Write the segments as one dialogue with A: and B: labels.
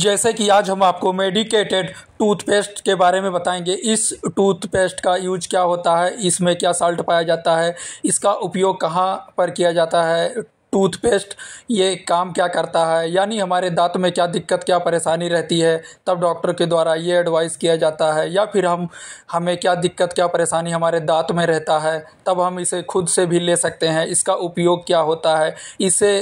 A: जैसे कि आज हम आपको मेडिकेटेड टूथपेस्ट के बारे में बताएंगे इस टूथपेस्ट का यूज क्या होता है इसमें क्या साल्ट पाया जाता है इसका उपयोग कहाँ पर किया जाता है टूथपेस्ट ये काम क्या करता है यानी हमारे दांत में क्या दिक्कत क्या परेशानी रहती है तब डॉक्टर के द्वारा ये एडवाइस किया जाता है या फिर हम हमें क्या दिक्कत क्या परेशानी हमारे दांत में रहता है तब हम इसे खुद से भी ले सकते हैं इसका उपयोग क्या होता है इसे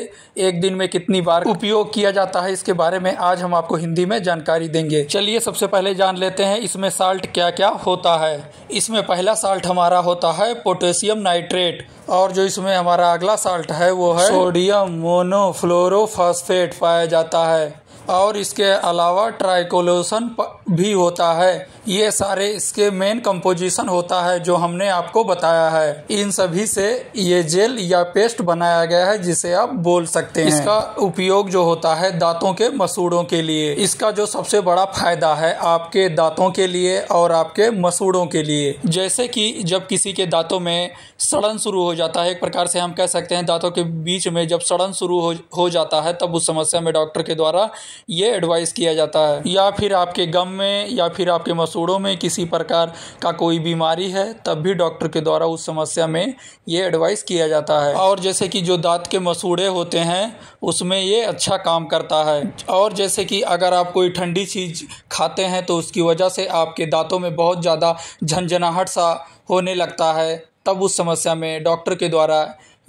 A: एक दिन में कितनी बार उपयोग किया जाता है इसके बारे में आज हम आपको हिंदी में जानकारी देंगे चलिए सबसे पहले जान लेते हैं इसमें साल्ट क्या क्या होता है इसमें पहला साल्ट हमारा होता है पोटेशियम नाइट्रेट और जो इसमें हमारा अगला साल्ट है वो है सोडियम मोनोफ्लोरोफास्फेट पाया जाता है और इसके अलावा ट्राइकोलोसन भी होता है ये सारे इसके मेन कंपोजिशन होता है जो हमने आपको बताया है इन सभी से ये जेल या पेस्ट बनाया गया है जिसे आप बोल सकते हैं इसका उपयोग जो होता है दांतों के मसूड़ों के लिए इसका जो सबसे बड़ा फायदा है आपके दांतों के लिए और आपके मसूड़ों के लिए जैसे कि जब किसी के दांतों में सड़न शुरू हो जाता है एक प्रकार से हम कह सकते हैं दांतों के बीच में जब सड़न शुरू हो, हो जाता है तब उस समस्या में डॉक्टर के द्वारा ये एडवाइस किया जाता है या फिर आपके गम में या फिर आपके मसूड़ों में किसी प्रकार का कोई बीमारी है तब भी डॉक्टर के द्वारा उस समस्या में ये एडवाइस किया जाता है और जैसे कि जो दांत के मसूड़े होते हैं उसमें ये अच्छा काम करता है और जैसे कि अगर आप कोई ठंडी चीज़ खाते हैं तो उसकी वजह से आपके दांतों में बहुत ज़्यादा झंझनाहट सा होने लगता है तब उस समस्या में डॉक्टर के द्वारा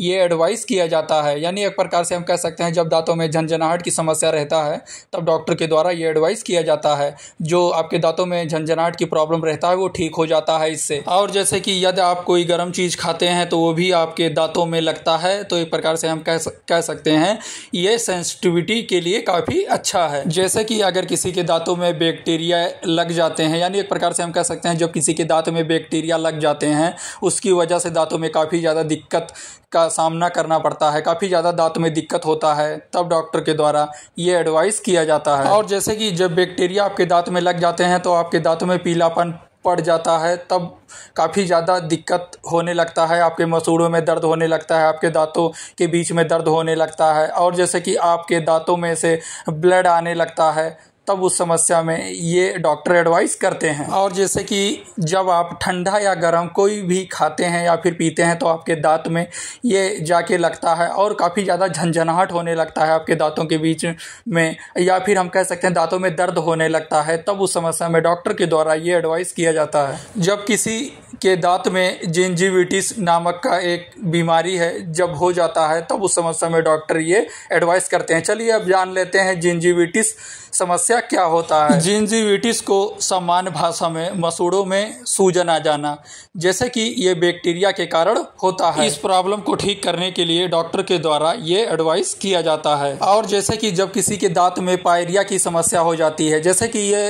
A: ये एडवाइस किया जाता है यानी एक प्रकार से हम कह सकते हैं जब दांतों में झंझनाहट की समस्या रहता है तब डॉक्टर के द्वारा ये एडवाइस किया जाता है जो आपके दांतों में झंझनाहट की प्रॉब्लम रहता है वो ठीक हो जाता है इससे और जैसे कि यदि आप कोई गर्म चीज़ खाते हैं तो वो भी आपके दांतों में लगता है तो एक प्रकार से हम कह कह सकते हैं ये सेंसिटिविटी के लिए काफ़ी अच्छा है जैसे कि अगर किसी के दांतों में बैक्टीरिया लग जाते हैं यानी एक प्रकार से हम कह सकते हैं जब किसी के दांत में बैक्टीरिया लग जाते हैं उसकी वजह से दांतों में काफ़ी ज़्यादा दिक्कत का सामना करना पड़ता है काफ़ी ज़्यादा दांत में दिक्कत होता है तब डॉक्टर के द्वारा ये एडवाइस किया जाता है और जैसे कि जब बैक्टीरिया आपके दांत में लग जाते हैं तो आपके दांत में पीलापन पड़ जाता है तब काफ़ी ज़्यादा दिक्कत होने लगता है आपके मसूड़ों में दर्द होने लगता है आपके दांतों के बीच में दर्द होने लगता है और जैसे कि आपके दांतों में से ब्लड आने लगता है तब उस समस्या में ये डॉक्टर एडवाइस करते हैं और जैसे कि जब आप ठंडा या गर्म कोई भी खाते हैं या फिर पीते हैं तो आपके दांत में ये जाके लगता है और काफ़ी ज़्यादा झंझनाहट होने लगता है आपके दांतों के बीच में या फिर हम कह सकते हैं दांतों में दर्द होने लगता है तब उस समस्या में डॉक्टर के द्वारा ये एडवाइस किया जाता है जब किसी के दांत में जेंजिविटिस नामक का एक बीमारी है जब हो जाता है तब उस समस्या में डॉक्टर ये एडवाइस करते हैं चलिए अब जान लेते हैं जेंजिविटिस समस्या क्या होता है जेंजिविटिस को सामान्य भाषा में मसूड़ों में सूजन आ जाना जैसे कि ये बैक्टीरिया के कारण होता है इस प्रॉब्लम को ठीक करने के लिए डॉक्टर के द्वारा ये एडवाइस किया जाता है और जैसे कि जब किसी के दांत में पायरिया की समस्या हो जाती है जैसे कि ये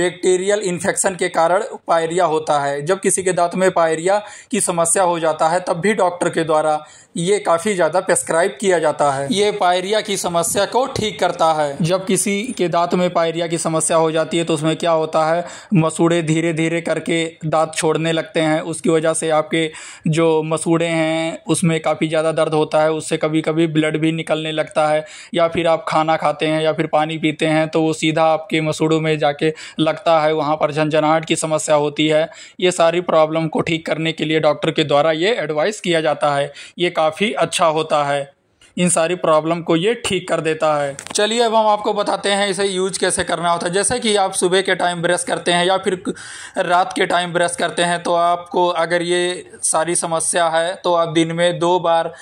A: बैक्टीरियल इन्फेक्शन के कारण पायरिया होता है जब किसी के दांत में पायरिया की समस्या हो जाता है तब भी डॉक्टर के द्वारा ये काफ़ी ज़्यादा प्रेस्क्राइब किया जाता है ये पायरिया की समस्या को ठीक करता है जब किसी के दांत में पायरिया की समस्या हो जाती है तो उसमें क्या होता है मसूड़े धीरे धीरे करके दांत छोड़ने लगते हैं उसकी वजह से आपके जो मसूड़े हैं उसमें काफ़ी ज़्यादा दर्द होता है उससे कभी कभी ब्लड भी निकलने लगता है या फिर आप खाना खाते हैं या फिर पानी पीते हैं तो वो सीधा आपके मसूड़ों में जाके लगता है वहाँ पर झंझनाहट की समस्या होती है ये सारी प्रॉब्लम प्रॉब्लम को ठीक करने के लिए डॉक्टर के द्वारा ये एडवाइस किया जाता है ये काफ़ी अच्छा होता है इन सारी प्रॉब्लम को ये ठीक कर देता है चलिए अब हम आपको बताते हैं इसे यूज कैसे करना होता है जैसे कि आप सुबह के टाइम ब्रश करते हैं या फिर रात के टाइम ब्रश करते हैं तो आपको अगर ये सारी समस्या है तो आप दिन में दो बार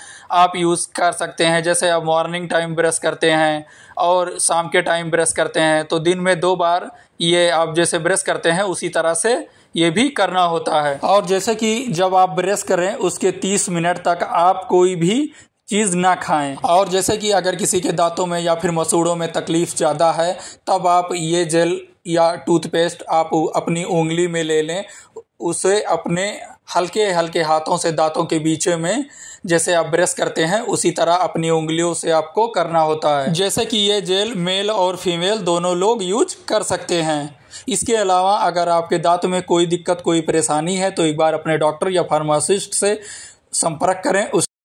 A: आप यूज़ कर सकते हैं जैसे आप मॉर्निंग टाइम ब्रश करते हैं और शाम के टाइम ब्रश करते हैं तो दिन में दो बार ये आप जैसे ब्रश करते हैं उसी तरह से ये भी करना होता है और जैसे कि जब आप ब्रश करें उसके 30 मिनट तक आप कोई भी चीज़ ना खाएं और जैसे कि अगर किसी के दांतों में या फिर मसूड़ों में तकलीफ़ ज़्यादा है तब आप ये जेल या टूथपेस्ट आप अपनी उंगली में ले लें उसे अपने हल्के हल्के हाथों से दांतों के बीच में जैसे आप ब्रश करते हैं उसी तरह अपनी उंगलियों से आपको करना होता है जैसे कि ये जेल मेल और फीमेल दोनों लोग यूज कर सकते हैं इसके अलावा अगर आपके दांत में कोई दिक्कत कोई परेशानी है तो एक बार अपने डॉक्टर या फार्मासिस्ट से संपर्क करें उस